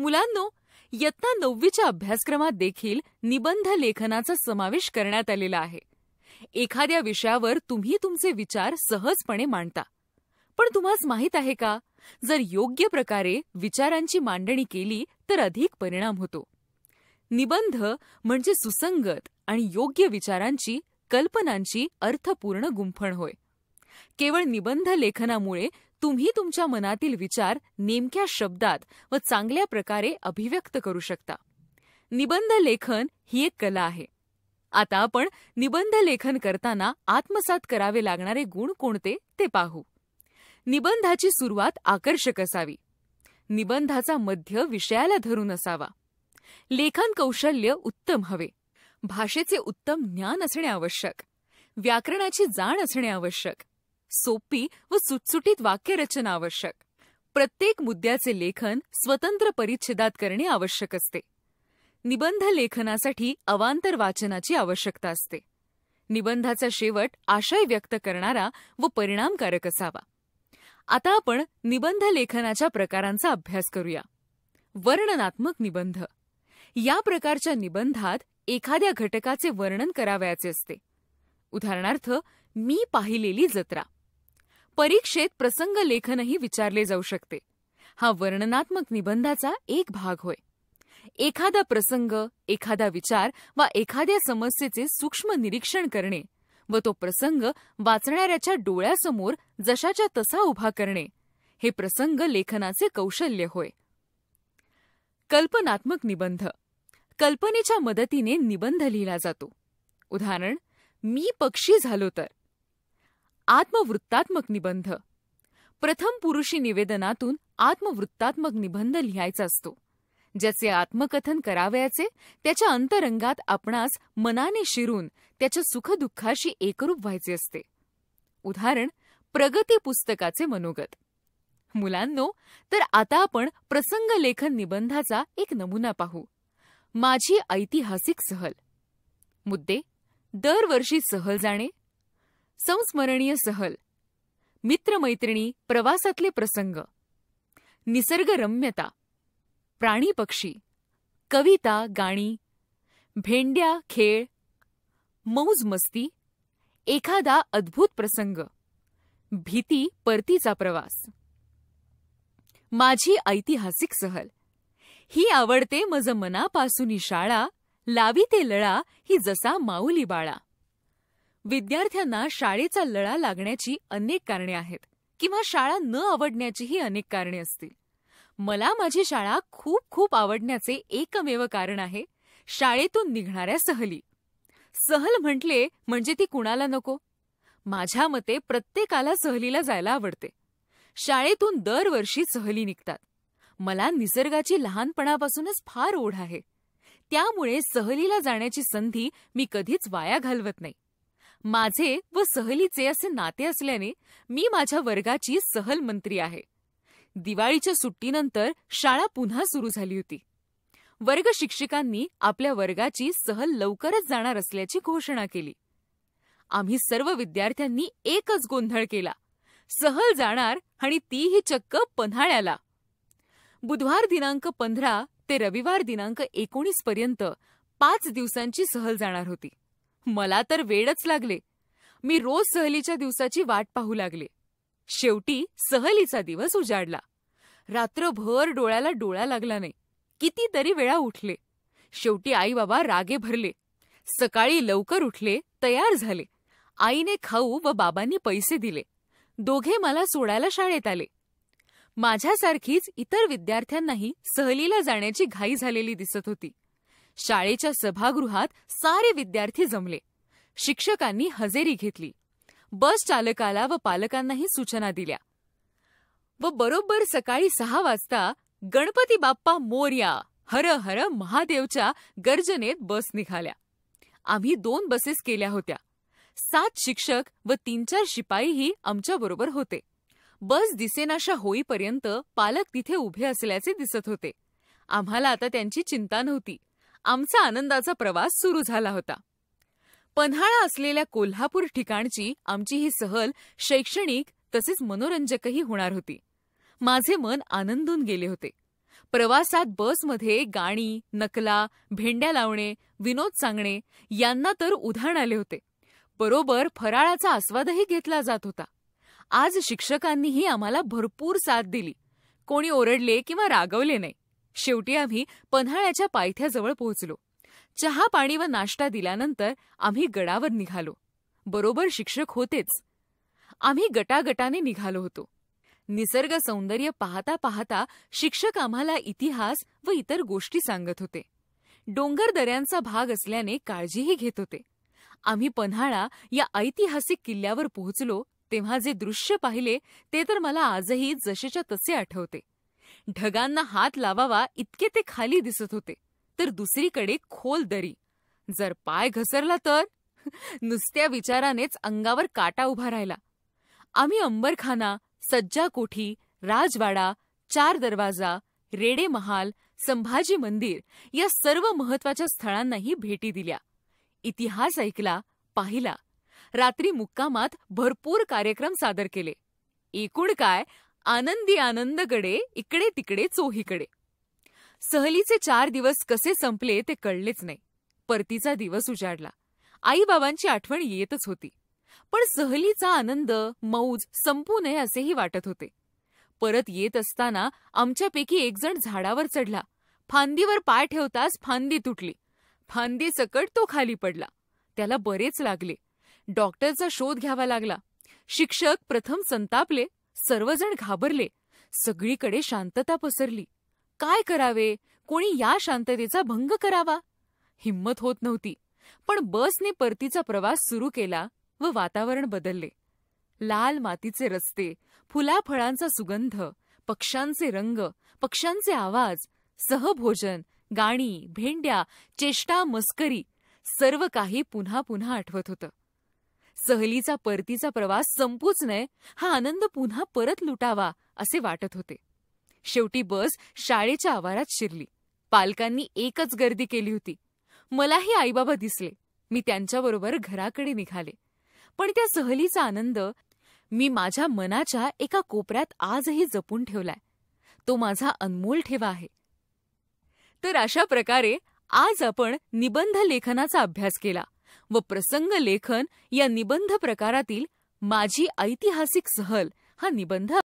मुलांनो इयत्ता नववीच्या अभ्यासक्रमात देखील निबंध लेखनाचा समावेश करण्यात आलेला आहे एखाद्या विषयावर तुम्ही तुमचे विचार सहजपणे मांडता पण तुम्हास माहीत आहे का जर योग्य प्रकारे विचारांची मांडणी केली तर अधिक परिणाम होतो निबंध म्हणजे सुसंगत आणि योग्य विचारांची कल्पनांची अर्थपूर्ण गुंफण होय केवळ निबंध लेखनामुळे तुम्ही तुमच्या मनातील विचार नेमक्या शब्दात व चांगल्या प्रकारे अभिव्यक्त करू शकता निबंध लेखन ही एक कला आहे आता आपण निबंध लेखन करताना आत्मसात करावे लागणारे गुण कोणते ते पाहू निबंधाची सुरुवात आकर्षक असावी निबंधाचा मध्य विषयाला धरून असावा लेखन कौशल्य उत्तम हवे भाषेचे उत्तम ज्ञान असणे आवश्यक व्याकरणाची जाण असणे आवश्यक सोपी व सुटसुटीत वाक्यरचना आवश्यक प्रत्येक मुद्द्याचे लेखन स्वतंत्र परिच्छेदात करणे आवश्यक असते निबंध लेखनासाठी अवांतर वाचनाची आवश्यकता असते निबंधाचा शेवट आशय व्यक्त करणारा व परिणामकारक असावा आता आपण निबंध लेखनाच्या प्रकारांचा अभ्यास करूया वर्णनात्मक निबंध या प्रकारच्या निबंधात एखाद्या घटकाचे वर्णन करावयाचे असते उदाहरणार्थ मी पाहिलेली जत्रा परीक्षेत प्रसंग लेखनही विचारले जाऊ शकते हा वर्णनात्मक निबंधाचा एक भाग होय एखादा प्रसंग एखादा विचार वा एखाद्या समस्येचे सूक्ष्म निरीक्षण करणे व तो प्रसंग वाचणाऱ्याच्या डोळ्यासमोर जशाच्या तसा उभा करणे हे प्रसंग लेखनाचे कौशल्य होय कल्पनात्मक निबंध कल्पनेच्या मदतीने निबंध लिहिला जातो उदाहरण मी पक्षी झालो तर आत्मवृत्तात्मक निबंध प्रथम पुरुषी निवेदनातून आत्मवृत्तात्मक निबंध लिहायचा असतो ज्याचे आत्मकथन करावयाचे त्याच्या अंतरंगात आपणास मनाने शिरून त्याच्या सुखदुःखाशी एकरूप व्हायचे असते उदाहरण प्रगती पुस्तकाचे मनोगत मुलांनो तर आता आपण प्रसंग लेखन निबंधाचा एक नमुना पाहू माझी ऐतिहासिक सहल मुद्दे दरवर्षी सहल जाणे संस्मरणीय सहल मित्रमैत्रिणी प्रवासातले प्रसंग निसर्गरम्यता प्राणी पक्षी कविता गाणी भेंड्या खेळ मौज मस्ती एखादा अद्भुत प्रसंग भीती परतीचा प्रवास माझी ऐतिहासिक सहल ही आवडते मज मनापासून शाळा लावी ते लळा ही जसा माऊली बाळा विद्यार्थ्यांना शाळेचा लळा लागण्याची अनेक कारणे आहेत किंवा शाळा न आवडण्याचीही अनेक कारणे असतील मला माझी शाळा खूप खूप आवडण्याचे एकमेव कारण आहे शाळेतून निघणाऱ्या सहली सहल म्हटले म्हणजे ती कुणाला नको माझ्या मते प्रत्येकाला सहलीला जायला आवडते शाळेतून दरवर्षी सहली निघतात मला निसर्गाची लहानपणापासूनच फार ओढ आहे त्यामुळे सहलीला जाण्याची संधी मी कधीच वाया घालवत नाही माझे व सहलीचे असे नाते असल्याने मी माझ्या वर्गाची सहल मंत्री आहे दिवाळीच्या सुट्टीनंतर शाळा पुन्हा सुरू झाली होती वर्ग शिक्षकांनी आपल्या वर्गाची सहल लवकरच जाणार असल्याची घोषणा केली आम्ही सर्व विद्यार्थ्यांनी एकच गोंधळ केला सहल जाणार आणि तीही चक्क पन्हाळ्याला बुधवार दिनांक पंधरा ते रविवार दिनांक एकोणीस पर्यंत पाच दिवसांची सहल जाणार होती मला तर वेडच लागले मी रोज सहलीच्या दिवसाची वाट पाहू लागले शेवटी सहलीचा दिवस उजाडला रात्रभर डोळ्याला डोळा लागला नाही कितीतरी वेळा उठले शेवटी आई बाबा रागे भरले सकाळी लवकर उठले तयार झाले आईने खाऊ व बाबांनी पैसे दिले दोघे मला सोडायला शाळेत आले माझ्यासारखीच इतर विद्यार्थ्यांनाही सहलीला जाण्याची घाई झालेली दिसत होती शाळेच्या सभागृहात सारे विद्यार्थी जमले शिक्षकांनी हजेरी घेतली बस चालकाला व पालकांनाही सूचना दिल्या व बरोबर सकाळी सहा वाजता गणपती बाप्पा मोर्या हर हर महादेवच्या गर्जनेत बस निघाल्या आम्ही दोन बसेस केल्या होत्या सात शिक्षक व तीन चार शिपाईही आमच्याबरोबर होते बस दिसेनाशा होईपर्यंत पालक तिथे उभे असल्याचे दिसत होते आम्हाला आता त्यांची चिंता नव्हती आमचा आनंदाचा प्रवास सुरू झाला होता पन्हाळा असलेल्या कोल्हापूर ठिकाणची आमची ही सहल शैक्षणिक तसेच मनोरंजकही होणार होती माझे मन आनंदून गेले होते प्रवासात बसमध्ये गाणी नकला भेंड्या लावणे विनोद सांगणे यांना तर उधाण आले होते बरोबर फराळाचा आस्वादही घेतला जात होता आज शिक्षकांनीही आम्हाला भरपूर साथ दिली कोणी ओरडले किंवा रागवले नाही शेवटी आम्ही पन्हाळ्याच्या पायथ्याजवळ पोहोचलो चहा पाणी व नाश्ता दिल्यानंतर आम्ही गडावर निघालो बरोबर शिक्षक होतेच आम्ही गटागटाने निघालो होतो निसर्ग सौंदर्य पाहता पाहता शिक्षक आम्हाला इतिहास व इतर गोष्टी सांगत होते डोंगर दऱ्यांचा भाग असल्याने काळजीही घेत होते आम्ही पन्हाळा या ऐतिहासिक किल्ल्यावर पोहोचलो तेव्हा जे दृश्य पाहिले ते तर मला आजही जसेच्या तसे आठवते ढगांना हात लावावा इतके ते खाली दिसत होते तर दुसरीकडे खोल दरी जर पाय घसरला तर नुसत्या विचारानेच अंगावर काटा उभा राहिला आम्ही अंबरखाना सज्जा कोठी राजवाडा चार दरवाजा रेडे महाल संभाजी मंदिर या सर्व महत्वाच्या स्थळांनाही भेटी दिल्या इतिहास ऐकला पाहिला रात्री मुक्कामात भरपूर कार्यक्रम सादर केले एकूण काय आनंदी आनंदकडे इकडे तिकडे चोहीकडे सहलीचे चार दिवस कसे संपले ते कळलेच नाही परतीचा दिवस उजाडला आईबाबांची आठवण येतच होती पण सहलीचा आनंद मौज संपू नये असेही वाटत होते परत येत असताना आमच्यापैकी एकजण झाडावर चढला फांदीवर पाय ठेवताच फांदी तुटली फांदी सकट तो खाली पडला त्याला बरेच लागले डॉक्टरचा शोध घ्यावा लागला शिक्षक प्रथम संतापले सर्वजण घाबरले सगळीकडे शांतता पसरली काय करावे कोणी या शांततेचा भंग करावा हिंमत होत नव्हती पण बसने परतीचा प्रवास सुरू केला व वातावरण बदलले लाल मातीचे रस्ते फुलाफळांचा सुगंध पक्ष्यांचे रंग पक्ष्यांचे आवाज सहभोजन गाणी भेंड्या चेष्टा मस्करी सर्व काही पुन्हा पुन्हा आठवत होतं सहलीचा परतीचा प्रवास संपूच नये हा आनंद पुन्हा परत लुटावा असे वाटत होते शेवटी बस शाळेच्या आवारात शिरली पालकांनी एकच गर्दी केली होती मलाही आईबाबा दिसले मी त्यांच्याबरोबर घराकडे निघाले पण त्या सहलीचा आनंद मी माझ्या मनाच्या एका कोपऱ्यात आजही जपून ठेवलाय तो माझा अनमोल ठेवा आहे तर अशा प्रकारे आज आपण निबंध लेखनाचा अभ्यास केला व प्रसंग लेखन या निबंध प्रकारातील माझी ऐतिहासिक सहल हा निबंध